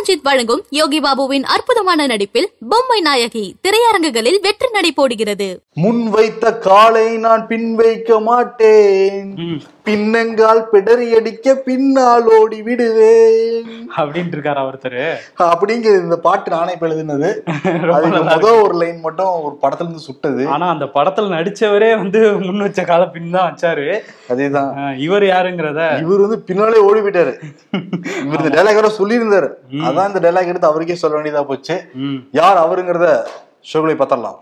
ரஞ்சித் வழங்கும் யோகி பாபுவின் அற்புதமான நடிப்பில் பொம்மை நாயகி திரையரங்குகளில் வெற்றி நடை போடுகிறது முன் வைத்த காலை நான் பின் வைக்க மாட்டேன் பின்னங்கால் பிடறியடிக்க பின்னால் ஓடி விடுவேன் அப்படின்ட்டு இருக்காரு ஒருத்தர் அப்படிங்கிற இந்த பாட்டு நானே இப்ப எழுதினது முதல் ஒரு லைன் மட்டும் ஒரு படத்துல இருந்து சுட்டது ஆனா அந்த படத்துல நடிச்சவரே வந்து முன் வச்ச கால பின் தான் வச்சாரு அதேதான் இவர் யாருங்கிறத இவர் வந்து பின்னாலே ஓடி போயிட்டாரு இவர் இந்த டைலாக் சொல்லியிருந்தாரு அதான் இந்த டைலாக் எடுத்து அவருக்கே சொல்ல வேண்டியதா போச்சு யார் அவருங்கிறத ஷோக்லை பார்த்தரலாம்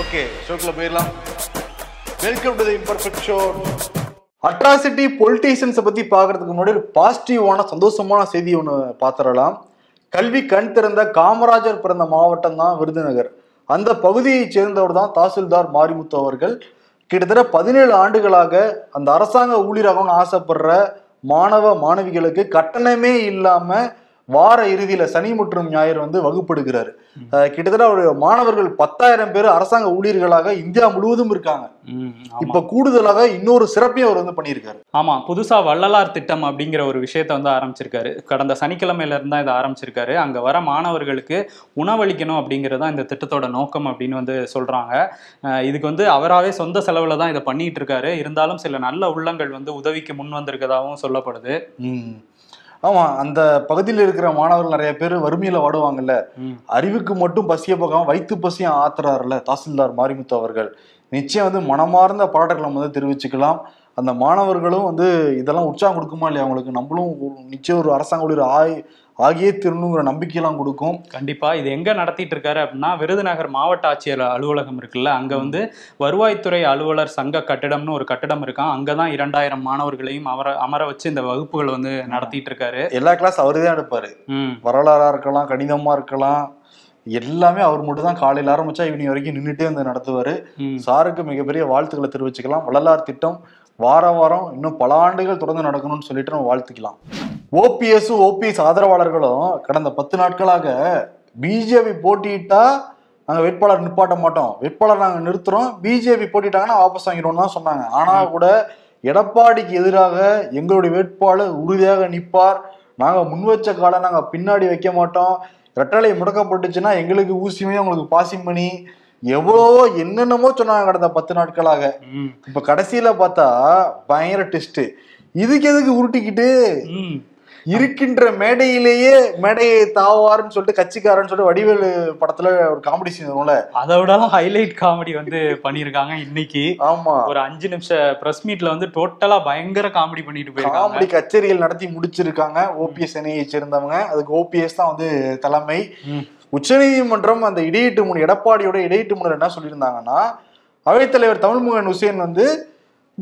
ஓகே ஷோக்ல போயிடலாம் welcome to imperfect show atrocity பொலிட்டீஷியன்ஸை பற்றி பார்க்குறதுக்கு முன்னாடி ஒரு பாசிட்டிவான சந்தோஷமான செய்தி ஒன்று பார்த்துடலாம் கல்வி கண் திறந்த காமராஜர் பிறந்த மாவட்டம் தான் விருதுநகர் அந்த பகுதியைச் சேர்ந்தவர் தான் தாசில்தார் மாரிமுத்து அவர்கள் கிட்டத்தட்ட பதினேழு ஆண்டுகளாக அந்த அரசாங்க ஊழியராகணும்னு ஆசைப்படுற மாணவ மாணவிகளுக்கு கட்டணமே இல்லாமல் வார இறுதியில சனி மற்றும் ஞாயிறு வந்து வகுப்படுகிறாரு கிட்டத்தட்ட ஒரு மாணவர்கள் பத்தாயிரம் பேர் அரசாங்க ஊழியர்களாக இந்தியா முழுவதும் இருக்காங்க இப்ப கூடுதலாக இன்னொரு சிறப்பையும் அவர் வந்து பண்ணியிருக்காரு ஆமா புதுசா வள்ளலார் திட்டம் அப்படிங்கிற ஒரு விஷயத்த வந்து ஆரம்பிச்சிருக்காரு கடந்த சனிக்கிழமையில இருந்தா இதை ஆரம்பிச்சிருக்காரு அங்க வர மாணவர்களுக்கு உணவளிக்கணும் அப்படிங்கறதா இந்த திட்டத்தோட நோக்கம் அப்படின்னு வந்து சொல்றாங்க இதுக்கு வந்து அவராவே சொந்த செலவுல தான் இதை பண்ணிட்டு இருக்காரு இருந்தாலும் சில நல்ல உள்ளங்கள் வந்து உதவிக்கு முன் வந்திருக்கதாகவும் சொல்லப்படுது ஆமா அந்த பகுதியில் இருக்கிற மாணவர்கள் நிறைய பேர் வறுமையில வாடுவாங்கல்ல அறிவுக்கு மட்டும் பசிய போகாம வயிற்று பசியும் ஆத்துறாருல தாசில்தார் மாரிமுத்து அவர்கள் நிச்சயம் வந்து மனமார்ந்த பாராட்டுகளை வந்து தெரிவிச்சுக்கலாம் அந்த மாணவர்களும் வந்து இதெல்லாம் உற்சாகம் கொடுக்குமா இல்லையா அவங்களுக்கு நம்மளும் நிச்சயம் ஒரு அரசாங்க ஒரு ஆய் ஆகியே திருணுங்கிற நம்பிக்கையெல்லாம் கொடுக்கும் கண்டிப்பா இது எங்க நடத்திட்டு இருக்காரு அப்படின்னா விருதுநகர் மாவட்ட ஆட்சியர் அலுவலகம் இருக்குல்ல அங்க வந்து வருவாய்த்துறை அலுவலர் சங்க கட்டிடம்னு ஒரு கட்டிடம் இருக்கான் அங்கதான் இரண்டாயிரம் மாணவர்களையும் அவர அமர வச்சு இந்த வகுப்புகள் வந்து நடத்திட்டு இருக்காரு எல்லா கிளாஸ் அவரு தான் எடுப்பாரு வரலாறா இருக்கலாம் கணிதமாக இருக்கலாம் எல்லாமே அவர் மட்டும் தான் காலையில் ஆரம்பிச்சா ஈவினிங் வரைக்கும் நின்றுட்டே வந்து நடத்துவார் சாருக்கு மிகப்பெரிய வாழ்த்துக்களை தெரிவிச்சுக்கலாம் வள்ளலார் திட்டம் வார வாரம் இன்னும் பல ஆண்டுகள் தொடர்ந்து நடக்கணும்னு சொல்லிட்டு நம்ம வாழ்த்துக்கலாம் ஓபிஎஸ் ஓபிஎஸ் ஆதரவாளர்களும் கடந்த பத்து நாட்களாக பிஜேபி போட்டியிட்டா நாங்கள் வேட்பாளர் நிப்பாட்ட மாட்டோம் வேட்பாளர் நாங்கள் நிறுத்துறோம் பிஜேபி போட்டிட்டாங்கன்னா வாபஸ் வாங்கிடுவோம் தான் சொன்னாங்க ஆனால் கூட எடப்பாடிக்கு எதிராக எங்களுடைய வேட்பாளர் உறுதியாக நிற்பார் நாங்கள் முன் வச்ச காலை நாங்கள் பின்னாடி வைக்க மாட்டோம் ரெட்டலை முடக்கப்பட்டுச்சுன்னா எங்களுக்கு ஊசியுமே உங்களுக்கு பாசிங் பண்ணி எவ்வளவோ என்னென்னமோ சொன்னாங்க கடந்த பத்து நாட்களாக இப்ப கடைசியில பார்த்தா பயங்கர டெஸ்ட் இதுக்கு எதுக்கு உருட்டிக்கிட்டு இருக்கின்ற மேடையிலேயே மேடையை தாவாருன்னு சொல்லிட்டு கட்சிக்காரன்னு சொல்லிட்டு வடிவேலு படத்துல ஒரு காமெடி செய்யணும்ல அதை விட ஹைலைட் காமெடி வந்து பண்ணியிருக்காங்க இன்னைக்கு ஆமா ஒரு அஞ்சு நிமிஷம் பிரஸ் மீட்ல வந்து டோட்டலா பயங்கர காமெடி பண்ணிட்டு போயிருக்காங்க காமெடி கச்சேரிகள் நடத்தி முடிச்சிருக்காங்க ஓபிஎஸ் அணியை சேர்ந்தவங்க அதுக்கு ஓபிஎஸ் தான் வந்து தலைமை உச்சநீதிமன்றம் அந்த இடையீட்டு முன் எடப்பாடியோட இடையீட்டு முன்னர் என்ன சொல்லியிருந்தாங்கன்னா அவைத்தலைவர் தமிழ்முகன் ஹுசேன் வந்து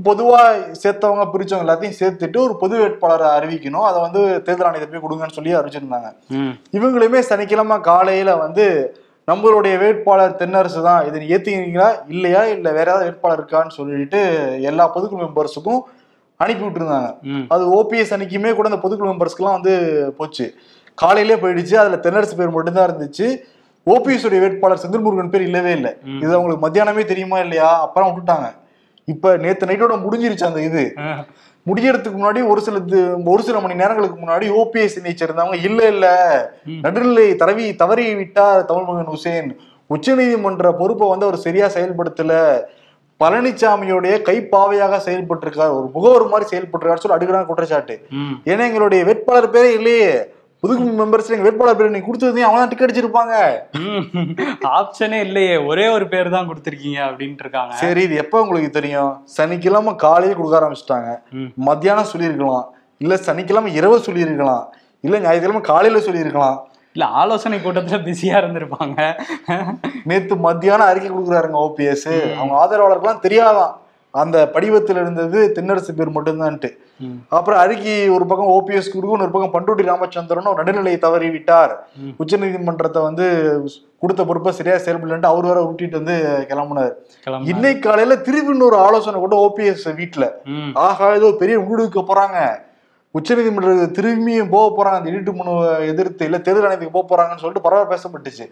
பொதுவாக சேர்த்தவங்க பிரிச்சவங்க எல்லாத்தையும் சேர்த்துட்டு ஒரு பொது வேட்பாளரை அறிவிக்கணும் அதை வந்து தேர்தல் ஆணையத்தை போய் கொடுங்கன்னு சொல்லி அறிவிச்சிருந்தாங்க இவங்களுமே சனிக்கிழமை காலையில் வந்து நம்மளுடைய வேட்பாளர் தென்னரசு தான் இதை ஏற்றுக்கிறீங்களா இல்லையா இல்லை வேற ஏதாவது வேட்பாளர் இருக்கான்னு சொல்லிட்டு எல்லா பொதுக்குழு மெம்பர்ஸுக்கும் அனுப்பி விட்டுருந்தாங்க அது ஓபிஎஸ் அன்னைக்குமே கூட அந்த பொதுக்குழு மெம்பர்ஸ்க்குலாம் வந்து போச்சு காலையிலே போயிடுச்சு அதுல தென்னரசு பேர் மட்டும்தான் இருந்துச்சு உடைய வேட்பாளர் செந்தில்முருகன் பேர் இல்லவே இல்லை இது அவங்களுக்கு மத்தியானமே தெரியுமா இல்லையா அப்புறம் விட்டுட்டாங்க இப்ப நேத்து நைட்டோட முடிஞ்சிருச்சு அந்த இது முடியறதுக்கு முன்னாடி ஒரு சில ஒரு சில மணி நேரங்களுக்கு முன்னாடி ஓபிஎஸ் நீச்சர் இருந்தவங்க இல்ல இல்ல நடுநிலை தரவி தவறி விட்டார் தமிழ் மகன் ஹுசேன் உச்ச நீதிமன்ற பொறுப்பை வந்து அவர் சரியா செயல்படுத்தல பழனிசாமியோடைய கைப்பாவையாக செயல்பட்டிருக்கார் ஒரு முகவர் மாதிரி இருக்காரு சொல்லி அடுக்கிறாங்க குற்றச்சாட்டு ஏன்னா எங்களுடைய வேட்பாளர் பேரே இல்லையே ஒதுக்கு மெம்பர்ஸ் எங்க வேட்பாளர் பேர் நீங்க கொடுத்ததையும் அவன் டிக்கெட் அடிச்சிருப்பாங்க ஆப்ஷனே இல்லையே ஒரே ஒரு பேர் தான் கொடுத்துருக்கீங்க அப்படின்ட்டு இருக்காங்க சரி இது எப்போ உங்களுக்கு தெரியும் சனிக்கிழமை காலையில் கொடுக்க ஆரம்பிச்சிட்டாங்க மத்தியானம் சொல்லியிருக்கலாம் இல்ல சனிக்கிழமை இரவு சொல்லியிருக்கலாம் இல்லை ஞாயிற்றுக்கிழமை காலையில சொல்லியிருக்கலாம் இல்ல ஆலோசனை கூட்டத்துல பிஸியா இருந்திருப்பாங்க நேத்து மத்தியானம் அறிக்கை கொடுக்குறாருங்க ஓபிஎஸ் அவங்க ஆதரவாளர்கள்லாம் தெரியாதான் அந்த படிவத்தில் இருந்தது தென்னரசு பேர் மட்டும்தான்ட்டு அப்புறம் அறிக்கை ஒரு பக்கம் ஓபிஎஸ் குருகு ஒரு பக்கம் பண்டூட்டி ராமச்சந்திரன் ஒரு நடுநிலையை தவறி விட்டார் உச்ச நீதிமன்றத்தை வந்து கொடுத்த பொறுப்பை சரியா செயல்படலன்ட்டு அவர் வேற விட்டுட்டு வந்து கிளம்புனார் இன்னைக்கு காலையில திருப்பி ஒரு ஆலோசனை கூட ஓபிஎஸ் வீட்டுல ஆகா ஏதோ பெரிய முடிவுக்கு போறாங்க உச்சநீதிமன்ற திரும்பியும் போக போறாங்க அந்த இடிட்டு மனு எதிர்த்து இல்ல தேர்தல் ஆணையத்துக்கு போக போறாங்கன்னு சொல்லிட்டு பரவாயில்ல பேசப்பட்டுச்சு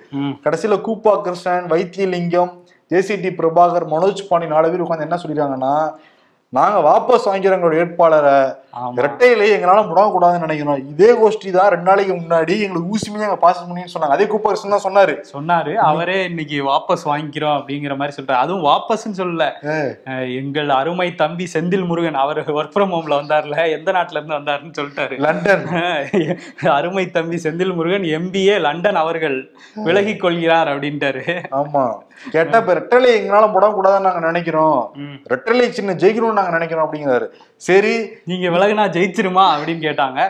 கடைசியில கூப்பா கிருஷ்ணன் வைத்தியலிங்கம் ஜேசிடி பிரபாகர் மனோஜ் பாண்டி நாலு பேர் உட்காந்து என்ன சொல்லிடுறாங்கன்னா நாங்க வாபஸ் வாங்கிறவங்களோட வேட்பாளரை இரட்டையிலே எங்களால கூடாதுன்னு நினைக்கிறோம் இதே கோஷ்டி தான் ரெண்டு நாளைக்கு முன்னாடி எங்களுக்கு ஊசிமையே அங்க பாஸ் பண்ணின்னு சொன்னாங்க அதே கூப்பர் தான் சொன்னாரு சொன்னாரு அவரே இன்னைக்கு வாபஸ் வாங்கிக்கிறோம் அப்படிங்கிற மாதிரி சொல்றாரு அதுவும் வாபஸ் சொல்லல எங்கள் அருமை தம்பி செந்தில் முருகன் அவர் ஒர்க் ஃப்ரம் ஹோம்ல வந்தார்ல எந்த நாட்டுல இருந்து வந்தாருன்னு சொல்லிட்டாரு லண்டன் அருமை தம்பி செந்தில் முருகன் எம்பிஏ லண்டன் அவர்கள் விலகி கொள்கிறார் அப்படின்ட்டாரு ஆமா கேட்டா இப்ப ரெட்டலை எங்களால கூடாதுன்னு நாங்க நினைக்கிறோம் ரெட்டலை சின்ன ஜெயிக்கணும்னு நாங்க நினைக்கிறோம் அப்படிங்கிறாரு சரி நீங்க விலகுனா ஜெயிச்சிருமா அப்படின்னு கேட்டாங்க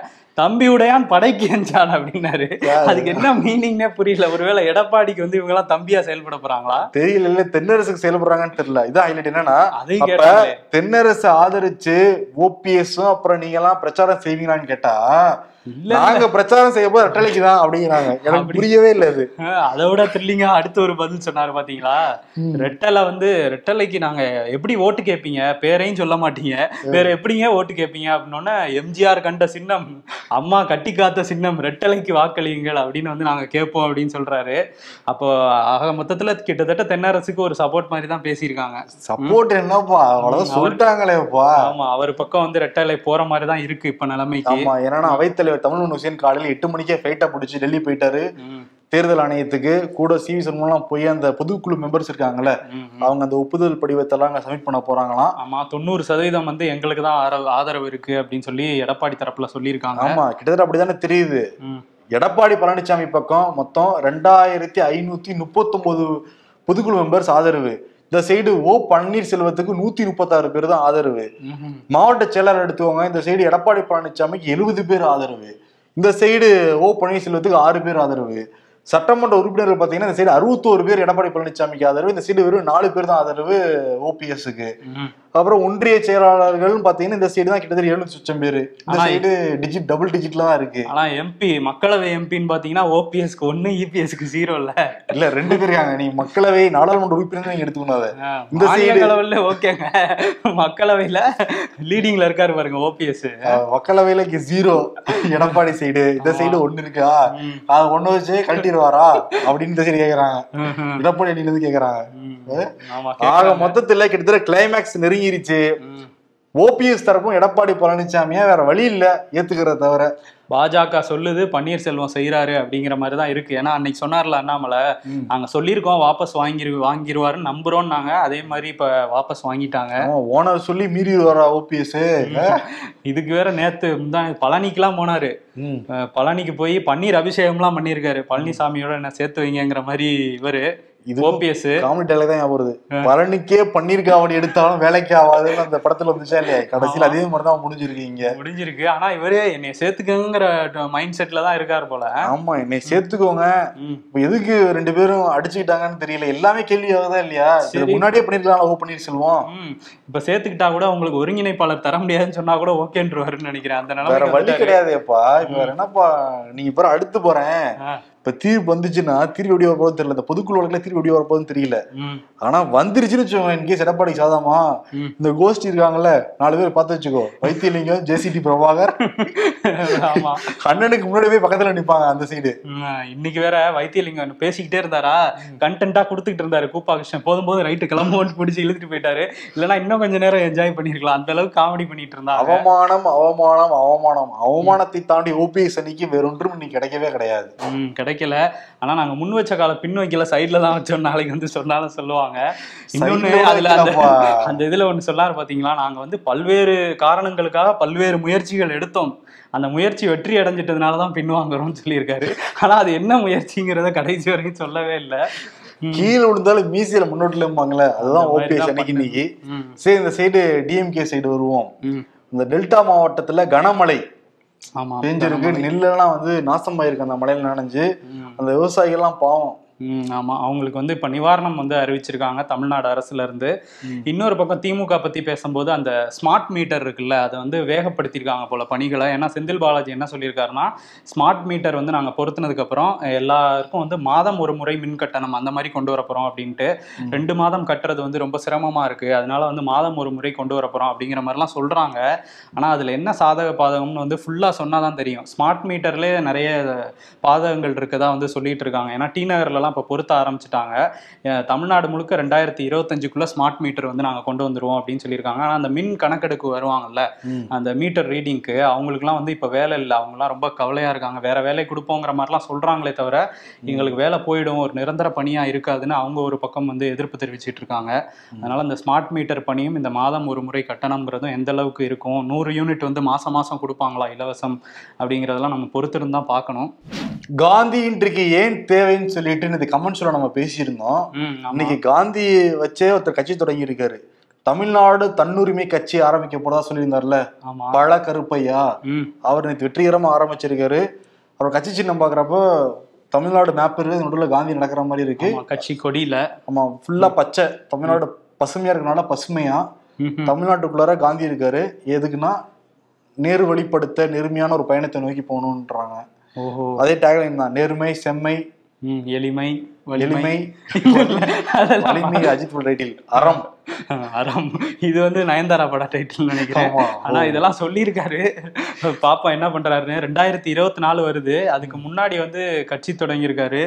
தம்பி உடையான் படைக்கு என்றான் அப்படின்னாரு அதுக்கு என்ன மீனிங்னே புரியல ஒருவேளை எடப்பாடிக்கு வந்து இவங்க எல்லாம் தம்பியா செயல்பட போறாங்களா தெரியல இல்ல தென்னரசுக்கு செயல்படுறாங்கன்னு தெரியல இது ஹைலைட் என்னன்னா தென்னரசு ஆதரிச்சு ஓபிஎஸும் அப்புறம் நீங்க எல்லாம் பிரச்சாரம் செய்வீங்களான்னு கேட்டா நாங்க பிரச்சாரம் செய்ய போது ரெட்டலைக்கு தான் அப்படிங்கிறாங்க எனக்கு புரியவே இல்லை அது அதை விட த்ரில்லிங்கா அடுத்து ஒரு பதில் சொன்னாரு பாத்தீங்களா ரெட்டலை வந்து ரெட்டலைக்கு நாங்க எப்படி ஓட்டு கேட்பீங்க பேரையும் சொல்ல மாட்டீங்க வேற எப்படிங்க ஓட்டு கேட்பீங்க அப்படின்னோடனே எம்ஜிஆர் கண்ட சின்னம் அம்மா கட்டி காத்த சின்னம் ரெட்டலைக்கு வாக்களியுங்கள் அப்படின்னு வந்து நாங்க கேட்போம் அப்படின்னு சொல்றாரு அப்போ ஆக மொத்தத்துல கிட்டத்தட்ட தென்னரசுக்கு ஒரு சப்போர்ட் மாதிரி தான் பேசியிருக்காங்க சப்போர்ட் என்னப்பா அவ்வளவு சொல்லிட்டாங்களேப்பா ஆமா அவர் பக்கம் வந்து ரெட்டலை போற மாதிரி தான் இருக்கு இப்ப நிலைமைக்கு ஏன்னா அவைத்தலை தமிழ்மன் ஹுசேன் காலையில் எட்டு மணிக்கே ஃபைட்டா பிடிச்சி டெல்லி போயிட்டாரு தேர்தல் ஆணையத்துக்கு கூட சி வி சண்முகம்லாம் போய் அந்த பொதுக்குழு மெம்பர்ஸ் இருக்காங்கல்ல அவங்க அந்த ஒப்புதல் படிவத்தெல்லாம் அங்கே சப்மிட் பண்ண போறாங்களாம் ஆமா தொண்ணூறு சதவீதம் வந்து எங்களுக்கு தான் ஆதரவு இருக்கு அப்படின்னு சொல்லி எடப்பாடி தரப்புல சொல்லியிருக்காங்க ஆமா கிட்டத்தட்ட அப்படிதானே தெரியுது எடப்பாடி பழனிசாமி பக்கம் மொத்தம் ரெண்டாயிரத்தி ஐநூத்தி முப்பத்தொன்பது பொதுக்குழு மெம்பர்ஸ் ஆதரவு இந்த சைடு ஓ பன்னீர்செல்வத்துக்கு நூத்தி முப்பத்தாறு பேர் தான் ஆதரவு மாவட்ட செயலாளர் எடுத்துவாங்க இந்த சைடு எடப்பாடி பழனிசாமிக்கு எழுபது பேர் ஆதரவு இந்த சைடு ஓ பன்னீர்செல்வத்துக்கு ஆறு பேர் ஆதரவு சட்டமன்ற உறுப்பினர்கள் பாத்தீங்கன்னா இந்த சைடு அறுபத்தோரு பேர் எடப்பாடி பழனிசாமிக்கு ஆதரவு இந்த சைடு வெறும் நாலு பேர் தான் ஆதரவு ஓபிஎஸ்க்கு அப்புறம் ஒன்றிய செயலாளர்கள் பாத்தீங்கன்னா இந்த சைடு தான் கிட்டத்தட்ட எழுநூத்தி லட்சம் பேர் இந்த சைடு டிஜிட் டபுள் டிஜிட்ல தான் இருக்கு ஆனா எம்பி மக்களவை எம்பின்னு பாத்தீங்கன்னா ஓபிஎஸ்க்கு ஒண்ணு இபிஎஸ்க்கு e ஜீரோ இல்ல இல்ல ரெண்டு பேர் இருக்காங்க நீ மக்களவை நாடாளுமன்ற உறுப்பினர் நீங்க எடுத்துக்கணும் இந்த சைடு லெவல்ல ஓகேங்க மக்களவையில லீடிங்ல இருக்காரு பாருங்க ஓபிஎஸ் மக்களவையில ஜீரோ எடப்பாடி சைடு இந்த சைடு ஒண்ணு இருக்கா அது ஒண்ணு வச்சு கழட்டிடுவாரா அப்படின்னு இந்த சைடு கேக்குறாங்க எடப்பாடி அணியிலிருந்து கேக்குறாங்க ஆக மொத்தத்துல கிட்டத்தட்ட கிளைமேக்ஸ் நெருங்கி நெருங்கிருச்சு ஓபிஎஸ் தரப்பும் எடப்பாடி பழனிசாமியா வேற வழி இல்ல ஏத்துக்கிறத தவிர பாஜக சொல்லுது பன்னீர்செல்வம் செய்யறாரு அப்படிங்கிற மாதிரி தான் இருக்கு ஏன்னா அன்னைக்கு சொன்னார்ல அண்ணாமலை நாங்க சொல்லியிருக்கோம் வாபஸ் வாங்கி வாங்கிடுவாருன்னு நம்புறோம் நாங்க அதே மாதிரி இப்ப வாபஸ் வாங்கிட்டாங்க ஓனர் சொல்லி மீறி வரா ஓபிஎஸ் இதுக்கு வேற நேத்து தான் பழனிக்கெல்லாம் போனாரு பழனிக்கு போய் பன்னீர் அபிஷேகம்லாம் பண்ணியிருக்காரு பழனிசாமியோட என்ன சேர்த்து வைங்கிற மாதிரி இவரு இது ஓபிஎஸ் காமெடி டேல தான் வருது பரணிக்கே பண்ணிருக்கா அவன் எடுத்தாலும் வேலைக்கு ஆகாதுன்னு அந்த படத்துல வந்துச்சா இல்லையா கடைசியில் அதே மாதிரி தான் முடிஞ்சிருக்கு இங்க முடிஞ்சிருக்கு ஆனா இவரே என்னை சேர்த்துக்கங்கிற மைண்ட் செட்ல தான் இருக்காரு போல ஆமா என்னை சேர்த்துக்கோங்க எதுக்கு ரெண்டு பேரும் அடிச்சுக்கிட்டாங்கன்னு தெரியல எல்லாமே கேள்வியாக தான் இல்லையா முன்னாடியே பண்ணிருக்கலாம் ஓ பன்னீர் செல்வம் இப்ப சேர்த்துக்கிட்டா கூட உங்களுக்கு ஒருங்கிணைப்பாளர் தர முடியாதுன்னு சொன்னா கூட ஓகேன்றவாருன்னு நினைக்கிறேன் அந்த நிலவரம் வழி கிடையாதுப்பா இவர் என்னப்பா நீங்க பேர் அடுத்து போறேன் இப்ப தீர்ப்பு வந்துச்சுன்னா தீர்வு எப்படி வரப்போதும் தெரியல இந்த பொதுக்குழு வழக்கில் தீர்வு எப்படி வரப்போதும் தெரியல ஆனா வந்துருச்சுன்னு வச்சுக்கோங்க இன்கேஸ் எடப்பாடி சாதமா இந்த கோஷ்டி இருக்காங்கல்ல நாலு பேர் பார்த்து வச்சுக்கோ வைத்தியலிங்கம் ஜேசிடி பிரபாகர் கண்ணனுக்கு முன்னாடி போய் பக்கத்துல நிப்பாங்க அந்த சைடு இன்னைக்கு வேற வைத்தியலிங்கம் பேசிக்கிட்டே இருந்தாரா கண்டென்ட்டா குடுத்துட்டு இருந்தாரு கூப்பா கிருஷ்ணன் போதும் போது ரைட்டு வந்து பிடிச்சி இழுத்துட்டு போயிட்டாரு இல்லைன்னா இன்னும் கொஞ்ச நேரம் என்ஜாய் பண்ணிருக்கலாம் அந்த அளவுக்கு காமெடி பண்ணிட்டு இருந்தா அவமானம் அவமானம் அவமானம் அவமானத்தை தாண்டி ஓபிஎஸ் அணிக்கு வேறொன்றும் இன்னைக்கு கிடைக்கவே கிடையாது கிடையாது கிடைக்கல ஆனா நாங்க முன் வச்ச கால பின் வைக்கல சைடில் தான் வச்சோம் நாளைக்கு வந்து சொன்னாலும் சொல்லுவாங்க இன்னொன்னு அதுல அந்த அந்த இதுல ஒண்ணு சொன்னாரு பாத்தீங்களா நாங்க வந்து பல்வேறு காரணங்களுக்காக பல்வேறு முயற்சிகள் எடுத்தோம் அந்த முயற்சி வெற்றி அடைஞ்சிட்டதுனால தான் பின்வாங்குறோம்னு சொல்லியிருக்காரு ஆனா அது என்ன முயற்சிங்கிறத கடைசி வரைக்கும் சொல்லவே இல்லை கீழே விழுந்தாலும் மீசியில முன்னோட்டில இருப்பாங்களே அதுதான் ஓபிஎஸ் அன்னைக்கு இன்னைக்கு சரி இந்த சைடு டிஎம்கே சைடு வருவோம் இந்த டெல்டா மாவட்டத்துல கனமழை பேஞ்சிருக்கு நெல்லெல்லாம் வந்து நாசமாயிருக்கு அந்த மழையில நனைஞ்சு அந்த விவசாயிகள் எல்லாம் பாவம் ஆமாம் அவங்களுக்கு வந்து இப்போ நிவாரணம் வந்து அறிவிச்சிருக்காங்க தமிழ்நாடு அரசுலேருந்து இன்னொரு பக்கம் திமுக பற்றி பேசும்போது அந்த ஸ்மார்ட் மீட்டர் இருக்குல்ல அதை வந்து வேகப்படுத்தியிருக்காங்க போல பணிகளை ஏன்னா செந்தில் பாலாஜி என்ன சொல்லியிருக்காருன்னா ஸ்மார்ட் மீட்டர் வந்து நாங்கள் பொருத்தினதுக்கப்புறம் எல்லாருக்கும் வந்து மாதம் ஒரு முறை மின் கட்டணம் அந்த மாதிரி கொண்டு வரப்போகிறோம் அப்படின்ட்டு ரெண்டு மாதம் கட்டுறது வந்து ரொம்ப சிரமமாக இருக்குது அதனால வந்து மாதம் ஒரு முறை கொண்டு வரப்போகிறோம் அப்படிங்கிற மாதிரிலாம் சொல்கிறாங்க ஆனால் அதில் என்ன சாதக பாதகம்னு வந்து ஃபுல்லாக சொன்னால் தான் தெரியும் ஸ்மார்ட் மீட்டர்லேயே நிறைய பாதகங்கள் இருக்கதா வந்து சொல்லிட்டு இருக்காங்க ஏன்னா டி நகர்லலாம் எல்லாம் இப்போ பொருத்த ஆரம்பிச்சிட்டாங்க தமிழ்நாடு முழுக்க ரெண்டாயிரத்தி இருபத்தஞ்சுக்குள்ளே ஸ்மார்ட் மீட்டர் வந்து நாங்கள் கொண்டு வந்துருவோம் அப்படின்னு சொல்லியிருக்காங்க ஆனால் அந்த மின் கணக்கெடுக்கு வருவாங்கல்ல அந்த மீட்டர் ரீடிங்க்கு அவங்களுக்குலாம் வந்து இப்போ வேலை இல்லை அவங்களாம் ரொம்ப கவலையாக இருக்காங்க வேற வேலை கொடுப்போங்கிற மாதிரிலாம் சொல்கிறாங்களே தவிர எங்களுக்கு வேலை போயிடும் ஒரு நிரந்தர பணியாக இருக்காதுன்னு அவங்க ஒரு பக்கம் வந்து எதிர்ப்பு தெரிவிச்சிட்டு இருக்காங்க அதனால் அந்த ஸ்மார்ட் மீட்டர் பணியும் இந்த மாதம் ஒரு முறை கட்டணம்ங்கிறதும் எந்த அளவுக்கு இருக்கும் நூறு யூனிட் வந்து மாதம் மாதம் கொடுப்பாங்களா இலவசம் அப்படிங்கிறதெல்லாம் நம்ம பொறுத்திருந்தான் பார்க்கணும் காந்தின்றைக்கு ஏன் தேவைன்னு சொல்லிட்டு அப்படின்னு கமெண்ட் சொல்ல நம்ம பேசியிருந்தோம் இன்னைக்கு காந்தி வச்சே ஒருத்தர் கட்சி தொடங்கி இருக்காரு தமிழ்நாடு தன்னுரிமை கட்சி ஆரம்பிக்க போறதா சொல்லியிருந்தார்ல பழ கருப்பையா அவர் நேற்று வெற்றிகரமா ஆரம்பிச்சிருக்காரு அவர் கட்சி சின்னம் பாக்குறப்போ தமிழ்நாடு மேப் இருக்கு நடுவில் காந்தி நடக்கிற மாதிரி இருக்கு கட்சி கொடியில ஆமா ஃபுல்லா பச்சை தமிழ்நாடு பசுமையா இருக்கனால பசுமையா தமிழ்நாட்டுக்குள்ளார காந்தி இருக்காரு எதுக்குன்னா நேரு வழிப்படுத்த நேர்மையான ஒரு பயணத்தை நோக்கி போகணுன்றாங்க அதே டேக்லைன் தான் நேர்மை செம்மை எளிமை எளிமை வலிமை அஜித் ரைட்டில் அறம் அறம் இது வந்து நயன்தாரா பட டைட்டில் நினைக்கிறேன் ஆனா இதெல்லாம் சொல்லியிருக்காரு பாப்பா என்ன பண்றாருன்னு ரெண்டாயிரத்தி இருபத்தி நாலு வருது அதுக்கு முன்னாடி வந்து கட்சி தொடங்கியிருக்காரு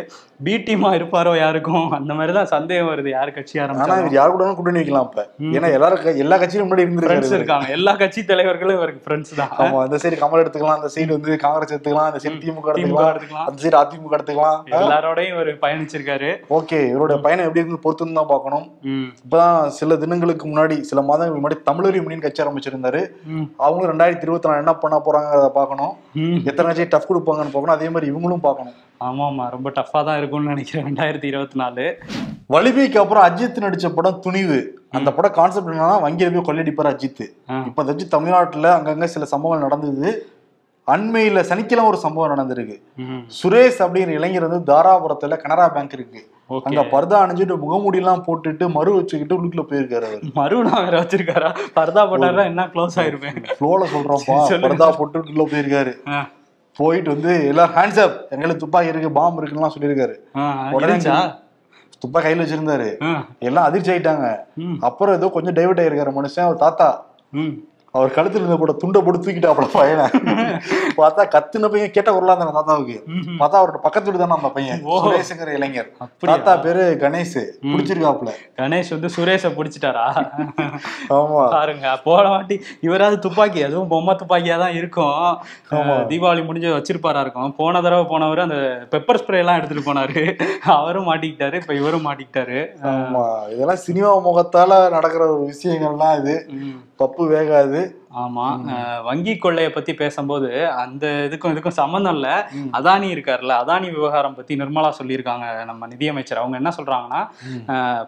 பி டீமா இருப்பாரோ யாருக்கும் அந்த மாதிரிதான் சந்தேகம் வருது யார் கட்சி ஆரம்பிச்சாங்க யாரு கூட கூட்டணி வைக்கலாம் இப்ப ஏன்னா எல்லாரும் எல்லா கட்சியும் முன்னாடி இருந்து இருக்காங்க எல்லா கட்சி தலைவர்களும் இவருக்கு ஃப்ரெண்ட்ஸ் தான் ஆமா அந்த சைடு கமல் எடுத்துக்கலாம் அந்த சைடு வந்து காங்கிரஸ் எடுத்துக்கலாம் அந்த சைடு திமுக எடுத்துக்கலாம் அந்த சைடு அதிமுக எடுத்துக்கலாம் எல்லாரோடையும் இவர் பயணிச்சிருக்காரு ஓகே இவரோட பயணம் எப்படி இருந்து பொறுத்து தான் பாக்கணும் இப்பதான் சில தினங்களுக்கு முன்னாடி சில மாதங்களுக்கு முன்னாடி தமிழர் யூனியன் கட்சி ஆரம்பிச்சிருந்தாரு அவங்களும் ரெண்டாயிரத்தி இருபத்தி நாலு என்ன பண்ண போறாங்கிறத பார்க்கணும் எத்தனை கட்சியை டஃப் கொடுப்பாங்கன்னு பார்க்கணும் அதே மாதிரி இவங்களும் பார்க்கணும் ஆமா ரொம்ப டஃப்பாக தான் இருக்கும்னு நினைக்கிறேன் ரெண்டாயிரத்தி இருபத்தி நாலு வலிமைக்கு அப்புறம் அஜித் நடிச்ச படம் துணிவு அந்த படம் கான்செப்ட் என்னன்னா வங்கியில போய் கொள்ளடிப்பார் அஜித் இப்ப அஜித் தமிழ்நாட்டுல அங்கங்க சில சம்பவங்கள் நடந்தது அண்மையில் சனிக்கிழமை ஒரு சம்பவம் நடந்திருக்கு சுரேஷ் அப்படிங்கிற இளைஞர் வந்து தாராபுரத்துல கனரா பேங்க் இருக்கு அங்க பர்தா அணிஞ்சிட்டு முகமூடி எல்லாம் போட்டுட்டு மறு வச்சுக்கிட்டு உள்ளுக்குள்ள போயிருக்காரு அவர் மறு நான் வேற வச்சிருக்காரா பர்தா போட்டாரா என்ன க்ளோஸ் ஆயிருப்பேன் ஃப்ளோல சொல்றோம்ப்பா பர்தா போட்டு உள்ள போயிருக்காரு போயிட்டு வந்து எல்லாம் ஹேண்ட்ஸ் அப் எங்களுக்கு துப்பாக்கி இருக்கு பாம்பு இருக்குன்னு சொல்லியிருக்காரு உடனே துப்பா கையில வச்சிருந்தாரு எல்லாம் அதிர்ச்சி ஆயிட்டாங்க அப்புறம் ஏதோ கொஞ்சம் டைவர்ட் ஆயிருக்காரு மனுஷன் அவர் தாத்தா அவர் கழுத்துல இருந்த கூட துண்டை போட்டு தூக்கிட்டாப்புல பையன் பார்த்தா கத்துன பையன் கேட்ட உருளா இருந்தாங்க தாத்தாவுக்கு பார்த்தா அவரோட பக்கத்து தானே அந்த பையன் சுரேஷுங்கிற இளைஞர் தாத்தா பேரு கணேஷ் பிடிச்சிருக்காப்ல கணேஷ் வந்து சுரேஷ பிடிச்சிட்டாரா ஆமா பாருங்க போன வாட்டி இவராது துப்பாக்கி அதுவும் பொம்மை துப்பாக்கியா தான் இருக்கும் தீபாவளி முடிஞ்சு வச்சிருப்பாரா இருக்கும் போன தடவை போனவர் அந்த பெப்பர் ஸ்ப்ரே எல்லாம் எடுத்துட்டு போனாரு அவரும் மாட்டிக்கிட்டாரு இப்ப இவரும் மாட்டிக்கிட்டாரு ஆமா இதெல்லாம் சினிமா முகத்தால நடக்கிற ஒரு விஷயங்கள்லாம் இது பப்பு வேகாது it ஆமா வங்கி கொள்ளைய பத்தி பேசும்போது அந்த இதுக்கும் இதுக்கும் சம்மந்தம் இல்ல அதானி இருக்காருல்ல அதானி விவகாரம் பத்தி நிர்மலா சொல்லியிருக்காங்க நம்ம நிதியமைச்சர் அவங்க என்ன சொல்றாங்கன்னா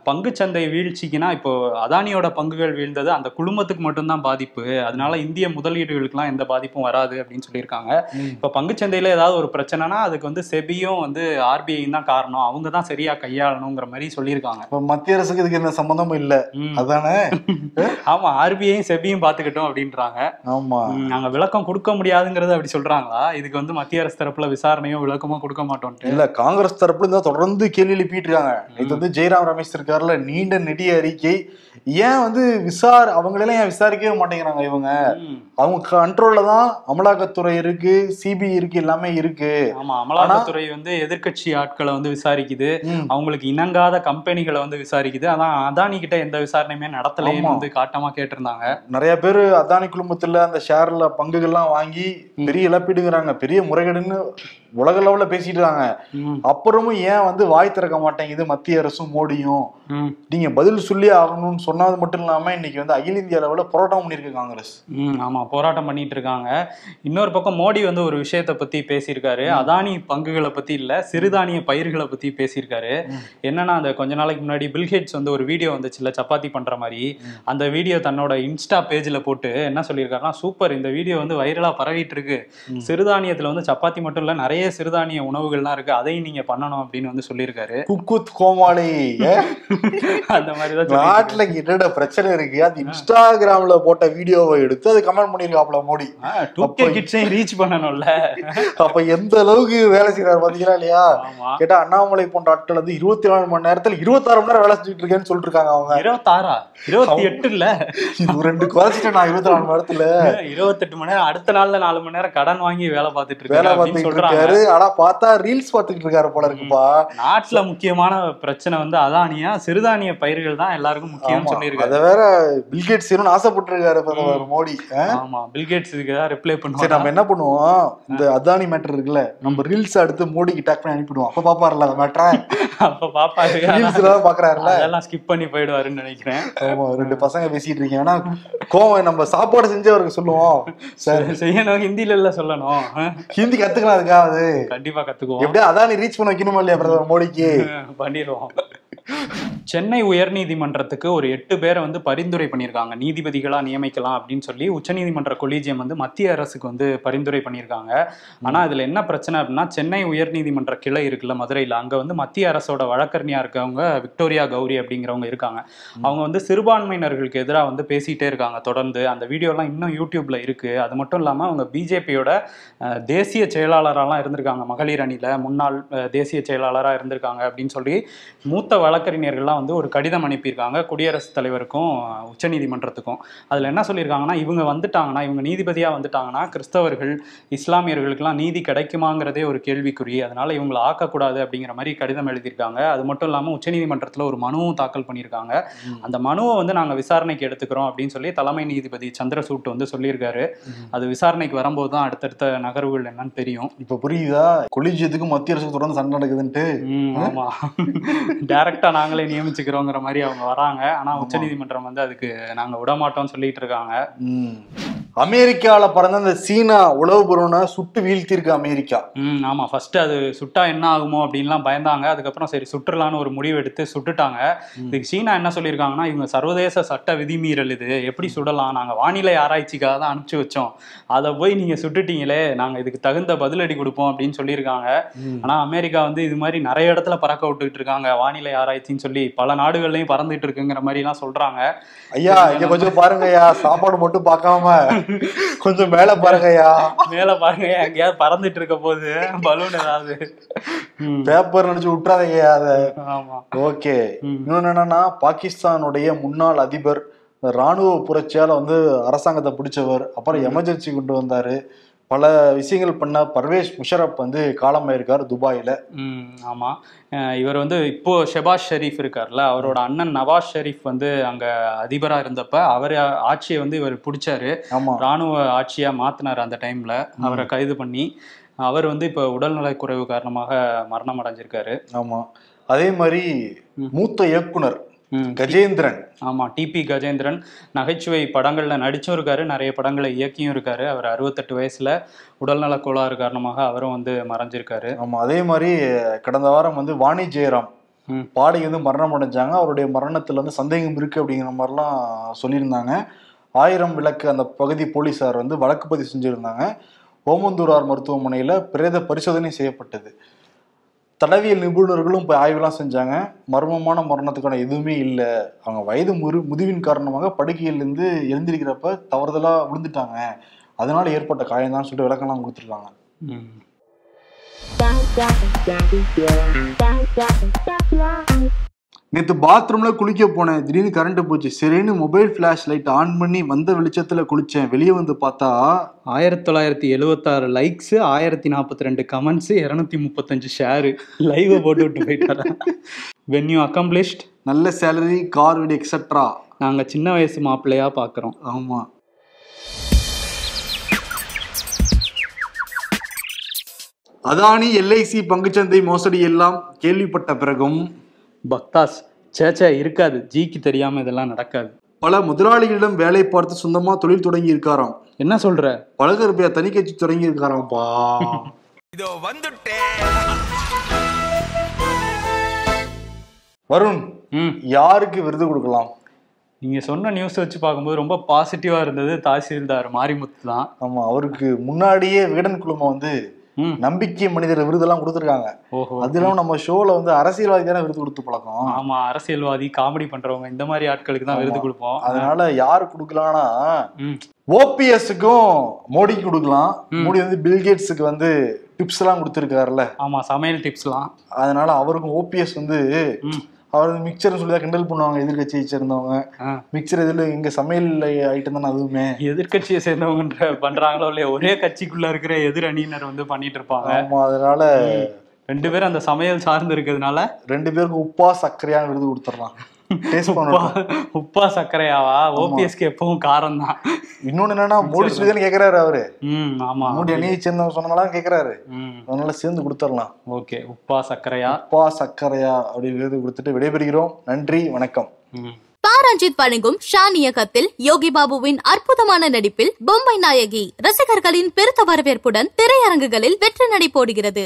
பங்கு சந்தை வீழ்ச்சிக்குன்னா இப்போ அதானியோட பங்குகள் வீழ்ந்தது அந்த குடும்பத்துக்கு மட்டும்தான் பாதிப்பு அதனால இந்திய முதலீடுகளுக்குலாம் எந்த பாதிப்பும் வராது அப்படின்னு சொல்லியிருக்காங்க இப்போ பங்கு சந்தையில ஏதாவது ஒரு பிரச்சனைனா அதுக்கு வந்து செபியும் வந்து ஆர்பிஐயும் தான் காரணம் அவங்க தான் சரியா கையாளணுங்கிற மாதிரி சொல்லியிருக்காங்க இப்போ மத்திய அரசுக்கு இதுக்கு என்ன சம்மந்தமும் இல்லை அதானே ஆமா ஆர்பிஐயும் செபியும் பாத்துக்கிட்டோம் அப்படின்ற அப்படின்றாங்க நாங்க விளக்கம் கொடுக்க முடியாதுங்கிறது அப்படி சொல்றாங்களா இதுக்கு வந்து மத்திய அரசு தரப்புல விசாரணையும் விளக்கமும் கொடுக்க மாட்டோம் இல்ல காங்கிரஸ் தரப்புல இருந்தா தொடர்ந்து கேள்வி எழுப்பிட்டு இருக்காங்க இது வந்து ஜெயராம் ரமேஷ் இருக்காருல நீண்ட நிதி அறிக்கை ஏன் வந்து விசார் அவங்களெல்லாம் ஏன் விசாரிக்கவே மாட்டேங்கிறாங்க இவங்க அவங்க கண்ட்ரோல்ல தான் அமலாக்கத்துறை இருக்கு சிபிஐ இருக்கு எல்லாமே இருக்கு ஆமா அமலாக்கத்துறை வந்து எதிர்கட்சி ஆட்களை வந்து விசாரிக்குது அவங்களுக்கு இணங்காத கம்பெனிகளை வந்து விசாரிக்குது அதான் அதானி கிட்ட எந்த விசாரணையுமே நடத்தலையும் வந்து காட்டமா கேட்டிருந்தாங்க நிறைய பேர் அதானி குழுமத்துல அந்த ஷேர்ல பங்குகள்லாம் வாங்கி பெரிய இழப்பீடுங்கிறாங்க பெரிய முறைகேடுன்னு உலக லெவல்ல பேசிட்டு இருக்காங்க அப்புறமும் ஏன் வந்து வாய் திறக்க மாட்டேங்குது மத்திய அரசும் மோடியும் நீங்க பதில் சொல்லி ஆகணும்னு சொன்னது மட்டும் இல்லாம இன்னைக்கு வந்து அகில இந்திய லெவலில் போராட்டம் பண்ணியிருக்கு காங்கிரஸ் ஆமா போராட்டம் பண்ணிட்டு இருக்காங்க இன்னொரு பக்கம் மோடி வந்து ஒரு விஷயத்த பத்தி பேசியிருக்காரு அதானி பங்குகளை பத்தி இல்ல சிறுதானிய பயிர்களை பத்தி பேசியிருக்காரு என்னன்னா அந்த கொஞ்ச நாளைக்கு முன்னாடி பில்கேட்ஸ் வந்து ஒரு வீடியோ வந்துச்சுல சப்பாத்தி பண்ற மாதிரி அந்த வீடியோ தன்னோட இன்ஸ்டா பேஜ்ல போட்டு என்ன சொல்லியிருக்காருன்னா சூப்பர் இந்த வீடியோ வந்து வைரலா பரவிட்டு இருக்கு சிறுதானியத்துல வந்து சப்பாத்தி மட்டும் இல்ல நிறைய நிறைய சிறுதானிய உணவுகள்லாம் இருக்கு அதையும் நீங்க பண்ணணும் அப்படின்னு வந்து சொல்லியிருக்காரு குக்குத் கோமாளி அந்த மாதிரிதான் நாட்டுல என்னென்ன பிரச்சனை இருக்கு அது இன்ஸ்டாகிராம்ல போட்ட வீடியோவை எடுத்து அது கமெண்ட் பண்ணிருக்காப்ல மோடி கிட்ஸையும் ரீச் பண்ணணும்ல அப்ப எந்த அளவுக்கு வேலை செய்யறாரு பாத்தீங்களா இல்லையா கேட்டா அண்ணாமலை போன்ற ஆட்கள் வந்து இருபத்தி நாலு மணி நேரத்துல இருபத்தாறு மணி நேரம் வேலை செஞ்சுட்டு இருக்கேன்னு சொல்லிட்டு இருக்காங்க அவங்க ஆறா இருபத்தி எட்டு இல்ல இது ரெண்டு குறைச்சிட்டேன் நான் இருபத்தி நாலு மணி நேரத்துல எட்டு மணி நேரம் அடுத்த நாள்ல நாலு மணி நேரம் கடன் வாங்கி வேலை பார்த்துட்டு இருக்கேன் இருக்காரு ஆனா பார்த்தா ரீல்ஸ் பார்த்துக்கிட்டு இருக்காரு போல இருக்குப்பா நாட்டுல முக்கியமான பிரச்சனை வந்து அதானியா சிறுதானிய பயிர்கள் தான் எல்லாருக்கும் முக்கியம் சொல்லியிருக்காரு அதை வேற பில்கேட்ஸ் வேணும்னு ஆசைப்பட்டு இருக்காரு பிரதமர் மோடி ஆமா பில்கேட்ஸ் இதுக்கு ரிப்ளை பண்ணுவோம் நம்ம என்ன பண்ணுவோம் இந்த அதானி மேட்டர் இருக்குல்ல நம்ம ரீல்ஸ் அடுத்து மோடிக்கு டக் பண்ணி அனுப்பிடுவோம் அப்ப பாப்பாருல மேட்டரை அப்ப பாப்பாரு ரீல்ஸ் எல்லாம் பாக்குறாருல அதெல்லாம் ஸ்கிப் பண்ணி போயிடுவாருன்னு நினைக்கிறேன் ஆமா ரெண்டு பசங்க பேசிட்டு இருக்கேன் ஏன்னா கோவம் நம்ம சாப்பாடு செஞ்சவருக்கு சொல்லுவோம் சரி செய்யணும் ஹிந்தில எல்லாம் சொல்லணும் ஹிந்தி கத்துக்கலாம் அதுக்காக கண்டிப்பா கத்துக்குவோம் எப்படியா நீ ரீச் பண்ண வைக்கணுமா இல்லையா பிரதமர் மோடிக்கு பண்ணிடுவோம் சென்னை உயர்நீதிமன்றத்துக்கு ஒரு எட்டு பேரை வந்து பரிந்துரை பண்ணியிருக்காங்க நீதிபதிகளாக நியமிக்கலாம் அப்படின்னு சொல்லி உச்சநீதிமன்ற கொலீஜியம் வந்து மத்திய அரசுக்கு வந்து பரிந்துரை பண்ணியிருக்காங்க ஆனால் அதில் என்ன பிரச்சனை அப்படின்னா சென்னை உயர்நீதிமன்ற கிளை இருக்குல்ல மதுரையில் அங்கே வந்து மத்திய அரசோட வழக்கறிஞராக இருக்கவங்க விக்டோரியா கௌரி அப்படிங்கிறவங்க இருக்காங்க அவங்க வந்து சிறுபான்மையினர்களுக்கு எதிராக வந்து பேசிகிட்டே இருக்காங்க தொடர்ந்து அந்த வீடியோலாம் இன்னும் யூடியூப்பில் இருக்குது அது மட்டும் இல்லாமல் அவங்க பிஜேபியோட தேசிய செயலாளராலாம் இருந்திருக்காங்க மகளிர் அணியில் முன்னாள் தேசிய செயலாளராக இருந்திருக்காங்க அப்படின்னு சொல்லி மூத்த வழ வழக்கறிஞர்கள்லாம் வந்து ஒரு கடிதம் அனுப்பியிருக்காங்க குடியரசுத் தலைவருக்கும் உச்சநீதிமன்றத்துக்கும் அதில் என்ன சொல்லியிருக்காங்கன்னா இவங்க வந்துட்டாங்கன்னா இவங்க நீதிபதியாக வந்துட்டாங்கன்னா கிறிஸ்தவர்கள் இஸ்லாமியர்களுக்கெல்லாம் நீதி கிடைக்குமாங்கிறதே ஒரு கேள்விக்குறி அதனால் இவங்களை ஆக்கக்கூடாது அப்படிங்கிற மாதிரி கடிதம் எழுதியிருக்காங்க அது மட்டும் இல்லாமல் உச்சநீதிமன்றத்தில் ஒரு மனுவும் தாக்கல் பண்ணியிருக்காங்க அந்த மனுவை வந்து நாங்கள் விசாரணைக்கு எடுத்துக்கிறோம் அப்படின்னு சொல்லி தலைமை நீதிபதி சந்திரசூட் வந்து சொல்லியிருக்காரு அது விசாரணைக்கு வரும்போது தான் அடுத்தடுத்த நகர்வுகள் என்னன்னு தெரியும் இப்போ புரியுதா கொலிஜியத்துக்கும் மத்திய அரசுக்கு தொடர்ந்து சண்டை நடக்குதுன்ட்டு ஆமாம் டைரக்டா நாங்களே நியமிச்சுக்கிறோங்கிற மாதிரி அவங்க வராங்க ஆனா உச்சநீதிமன்றம் வந்து அதுக்கு நாங்க விடமாட்டோம்னு சொல்லிட்டு இருக்காங்க அமெரிக்காவில் பிறந்த அந்த சீனா உளவு பொருள்னா சுட்டு வீழ்த்திருக்கு அமெரிக்கா ம் ஆமாம் ஃபர்ஸ்ட் அது சுட்டா என்ன ஆகுமோ அப்படின்லாம் பயந்தாங்க அதுக்கப்புறம் சரி சுற்றுலான்னு ஒரு முடிவு எடுத்து சுட்டுட்டாங்க இதுக்கு சீனா என்ன சொல்லியிருக்காங்கன்னா இவங்க சர்வதேச சட்ட விதிமீறல் இது எப்படி சுடலாம் நாங்கள் வானிலை ஆராய்ச்சிக்காக தான் அனுப்பிச்சு வச்சோம் அதை போய் நீங்கள் சுட்டுட்டீங்களே நாங்கள் இதுக்கு தகுந்த பதிலடி கொடுப்போம் அப்படின்னு சொல்லியிருக்காங்க ஆனால் அமெரிக்கா வந்து இது மாதிரி நிறைய இடத்துல பறக்க விட்டுக்கிட்டு இருக்காங்க வானிலை ஆராய்ச்சின்னு சொல்லி பல நாடுகள்லையும் பறந்துட்டு இருக்குங்கிற மாதிரிலாம் சொல்கிறாங்க ஐயா இங்கே கொஞ்சம் பாருங்க ஐயா சாப்பாடு மட்டும் பார்க்காம கொஞ்சம் மேல பாருங்கய்யா மேல பாருங்கய்யா எங்கேயாவது பறந்துட்டு இருக்க போது பலூன் ஏதாவது பேப்பர் நினைச்சு விட்டுறாதீங்கய்யா அத ஓகே இன்னொன்னு என்னன்னா பாகிஸ்தானுடைய முன்னாள் அதிபர் ராணுவ புரட்சியால வந்து அரசாங்கத்தை பிடிச்சவர் அப்புறம் எமர்ஜென்சி கொண்டு வந்தாரு பல விஷயங்கள் பண்ண பர்வேஷ் முஷரப் வந்து காலமாயிருக்கார் துபாயில் ஆமாம் இவர் வந்து இப்போது ஷெபாஷ் ஷெரீஃப் இருக்கார்ல அவரோட அண்ணன் நவாஸ் ஷெரீஃப் வந்து அங்கே அதிபராக இருந்தப்ப அவர் ஆட்சியை வந்து இவர் பிடிச்சாரு ராணுவ ஆட்சியாக மாற்றினார் அந்த டைமில் அவரை கைது பண்ணி அவர் வந்து இப்போ உடல்நல குறைவு காரணமாக மரணம் அடைஞ்சிருக்காரு ஆமாம் அதே மாதிரி மூத்த இயக்குனர் கஜேந்திரன் ஆமாம் டிபி கஜேந்திரன் நகைச்சுவை படங்களில் நடிச்சும் இருக்காரு நிறைய படங்களை இயக்கியும் இருக்காரு அவர் அறுபத்தெட்டு வயசில் உடல்நலக் கோளாறு காரணமாக அவரும் வந்து மறைஞ்சிருக்காரு ஆமாம் அதே மாதிரி கடந்த வாரம் வந்து வாணி ஜெயராம் பாடி வந்து மரணம் அடைஞ்சாங்க அவருடைய மரணத்தில் வந்து சந்தேகம் இருக்குது அப்படிங்கிற மாதிரிலாம் சொல்லியிருந்தாங்க ஆயிரம் விளக்கு அந்த பகுதி போலீஸார் வந்து வழக்கு பதிவு செஞ்சுருந்தாங்க ஓமந்தூரார் மருத்துவமனையில் பிரேத பரிசோதனை செய்யப்பட்டது தடவியல் நிபுணர்களும் இப்போ ஆய்வுலாம் செஞ்சாங்க மர்மமான மரணத்துக்கான எதுவுமே இல்லை அவங்க வயது முறு முதுவின் காரணமாக படுக்கையிலேருந்து எழுந்திருக்கிறப்ப தவறுதலாக விழுந்துட்டாங்க அதனால் ஏற்பட்ட காயம்தான் சொல்லிட்டு விளக்கம்லாம் கொடுத்துருக்காங்க ம் நேற்று பாத்ரூமில் குளிக்க போனேன் திடீர்னு கரண்ட் போச்சு சரின்னு மொபைல் ஃப்ளாஷ் லைட் ஆன் பண்ணி வந்த வெளிச்சத்தில் குளித்தேன் வெளியே வந்து பார்த்தா ஆயிரத்தி தொள்ளாயிரத்தி எழுபத்தாறு லைக்ஸ் ஆயிரத்தி நாற்பத்தி ரெண்டு கமெண்ட்ஸ் இரநூத்தி முப்பத்தஞ்சு ஷேரு லைவ் போட்டு விட்டு வென் யூ அக்கம்ப்ளிஷ்ட் நல்ல சேலரி கார் வீடு எக்ஸட்ரா நாங்கள் சின்ன வயசு மாப்பிள்ளையாக பார்க்குறோம் ஆமாம் அதானி எல்ஐசி பங்குச்சந்தை மோசடி எல்லாம் கேள்விப்பட்ட பிறகும் பக்தாஸ் சேச்சே இருக்காது ஜிக்கு தெரியாமல் இதெல்லாம் நடக்காது பல முதலாளிகளிடம் வேலை பார்த்து சொந்தமா தொழில் தொடங்கி இருக்காராம் என்ன சொல்ற பழக ரூபாய் தனி கட்சி தொடங்கி இருக்காராம்ப்பா இதோ வந்துட்டேன் வருண் யாருக்கு விருது கொடுக்கலாம் நீங்க சொன்ன நியூஸ் வச்சு பார்க்கும்போது ரொம்ப பாசிட்டிவா இருந்தது தாசில்தார் மாரிமுத்து தான் ஆமா அவருக்கு முன்னாடியே விகடன் குழுமம் வந்து நம்பிக்கை மனிதர் விருதெல்லாம் கொடுத்துருக்காங்க அது நம்ம ஷோல வந்து அரசியல்வாதி தானே விருது கொடுத்து பழக்கம் ஆமா அரசியல்வாதி காமெடி பண்றவங்க இந்த மாதிரி ஆட்களுக்கு தான் விருது கொடுப்போம் அதனால யாரு கொடுக்கலாம்னா ஓபிஎஸ்க்கும் மோடிக்கு கொடுக்கலாம் மோடி வந்து பில்கேட்ஸுக்கு வந்து டிப்ஸ் எல்லாம் கொடுத்துருக்காருல்ல ஆமா சமையல் டிப்ஸ்லாம் அதனால அவருக்கும் ஓபிஎஸ் வந்து அவர் வந்து மிக்சர்னு சொல்லி கிண்டல் பண்ணுவாங்க எதிர்கட்சியை சேர்ந்தவங்க மிக்சர் இதில் எங்கள் சமையல் ஐட்டம் தானே அதுவுமே எதிர்கட்சியை சேர்ந்தவங்க பண்ணுறாங்களோ இல்லையா ஒரே கட்சிக்குள்ளே இருக்கிற எதிர் அணியினர் வந்து பண்ணிட்டு இருப்பாங்க அதனால ரெண்டு பேரும் அந்த சமையல் சார்ந்து இருக்கிறதுனால ரெண்டு பேருக்கு உப்பா சர்க்கரையான விருது கொடுத்துடலாம் உப்பா உப்பா ஓபிஎஸ்க்கு எப்பவும் காரம் தான் இன்னொன்னு என்னன்னா மோடி சுடிதான் கேக்குறாரு அவரு ம் ஆமா மோடி அணியை சொன்னமெல்லாம் கேக்குறாரு அதனால சேர்ந்து கொடுத்துடலாம் ஓகே உப்பா சக்கரையா உப்பா அப்படின்னு அப்படிங்கிறது கொடுத்துட்டு விடைபெறுகிறோம் நன்றி வணக்கம் பாரஞ்சித் வழங்கும் ஷான் இயக்கத்தில் யோகி பாபுவின் அற்புதமான நடிப்பில் பொம்மை நாயகி ரசிகர்களின் பெருத்த வரவேற்புடன் திரையரங்குகளில் வெற்றி நடை போடுகிறது